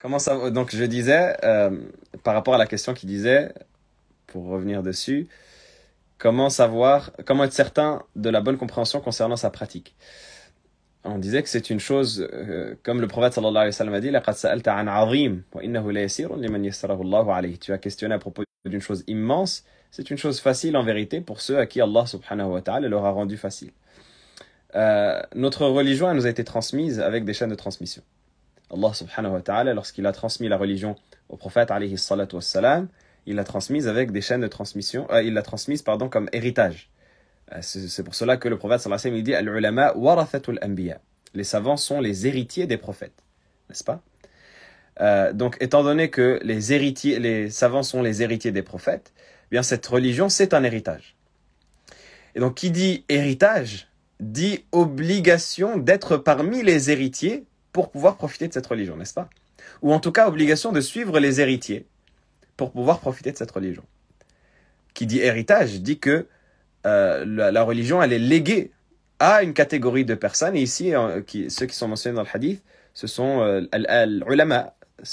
Comment ça Donc je disais, euh, par rapport à la question qui disait, pour revenir dessus, comment savoir, comment être certain de la bonne compréhension concernant sa pratique on disait que c'est une chose, euh, comme le prophète sallallahu alayhi wa sallam a dit, Tu as questionné à propos d'une chose immense, c'est une chose facile en vérité pour ceux à qui Allah subhanahu wa ta'ala leur a rendu facile. Euh, notre religion, nous a été transmise avec des chaînes de transmission. Allah subhanahu wa ta'ala, lorsqu'il a transmis la religion au prophète alayhi salatu il l'a transmise avec des chaînes de transmission, euh, il l'a transmise pardon, comme héritage. Euh, c'est pour cela que le prophète sallallahu alayhi wa sallam, dit Les savants sont les héritiers des prophètes, n'est-ce pas euh, Donc, étant donné que les, héritiers, les savants sont les héritiers des prophètes, eh bien cette religion, c'est un héritage. Et donc, qui dit héritage, dit obligation d'être parmi les héritiers pour pouvoir profiter de cette religion, n'est-ce pas Ou en tout cas, obligation de suivre les héritiers pour pouvoir profiter de cette religion. Qui dit héritage dit que euh, la, religion, elle est léguée à une catégorie de personnes. Et ici, euh, ceux qui sont mentionnés dans le hadith, ce sont euh,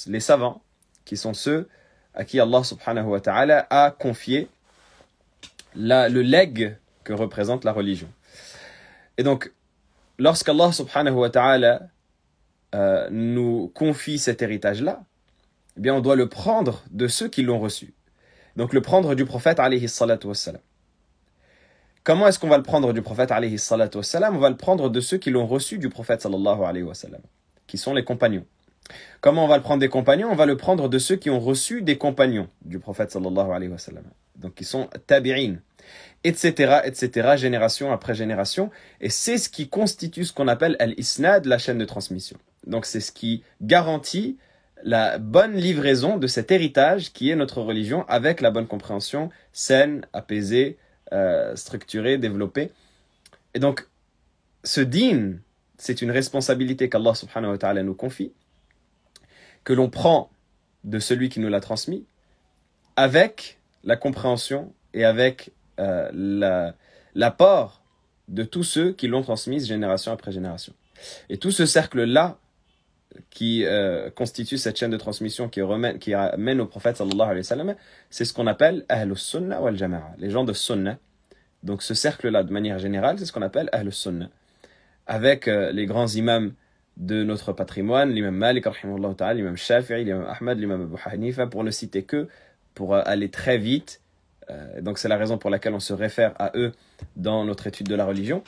les savants, qui sont ceux à qui Allah subhanahu wa ta'ala a confié le legs que représente la religion. Et donc, lorsqu'Allah subhanahu wa ta'ala euh, nous confie cet héritage-là, eh bien on doit le prendre de ceux qui l'ont reçu. Donc le prendre du prophète Comment est-ce qu'on va le prendre du prophète On va le prendre de ceux qui l'ont reçu du prophète qui sont les compagnons. Comment on va le prendre des compagnons On va le prendre de ceux qui ont reçu des compagnons du prophète Donc qui sont tabi'in, etc., etc., génération après génération. Et c'est ce qui constitue ce qu'on appelle al-isnad, la chaîne de transmission. Donc c'est ce qui garantit la bonne livraison de cet héritage qui est notre religion avec la bonne compréhension saine, apaisée, euh, structurée, développée. Et donc, ce din, c'est une responsabilité qu'Allah subhanahu wa ta'ala nous confie, que l'on prend de celui qui nous l'a transmis, avec la compréhension et avec euh, l'apport de tous ceux qui l'ont transmise génération après génération. Et tout ce cercle-là qui euh, constitue cette chaîne de transmission qui, remène, qui amène au prophète sallallahu alayhi wa sallam, c'est ce qu'on appelle Ahlus Sunnah wal les gens de sunna Donc ce cercle-là, de manière générale, c'est ce qu'on appelle Ahlus Sunnah. Avec euh, les grands imams de notre patrimoine, l'imam Malik, l'imam Shafi'i, l'imam Ahmad, l'imam Abu Hanifa, pour ne citer que, pour euh, aller très vite. donc c'est la raison pour laquelle on se réfère à eux dans notre étude de la religion.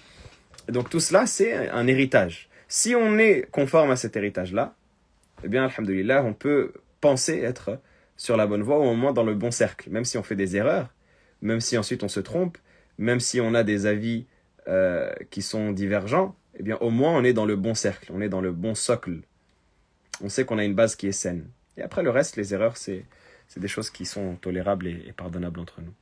Donc tout cela, c'est un héritage. Si on est conforme à cet héritage-là, eh bien, alhamdoulilah, on peut penser être sur la bonne voie ou au moins dans le bon cercle, même si on fait des erreurs, même si ensuite on se trompe, même si on a des avis euh, qui sont divergents, eh bien, au moins on est dans le bon cercle, on est dans le bon socle. On sait qu'on a une base qui est saine. Et après, le reste, les erreurs, c'est des choses qui sont tolérables et pardonnables entre nous.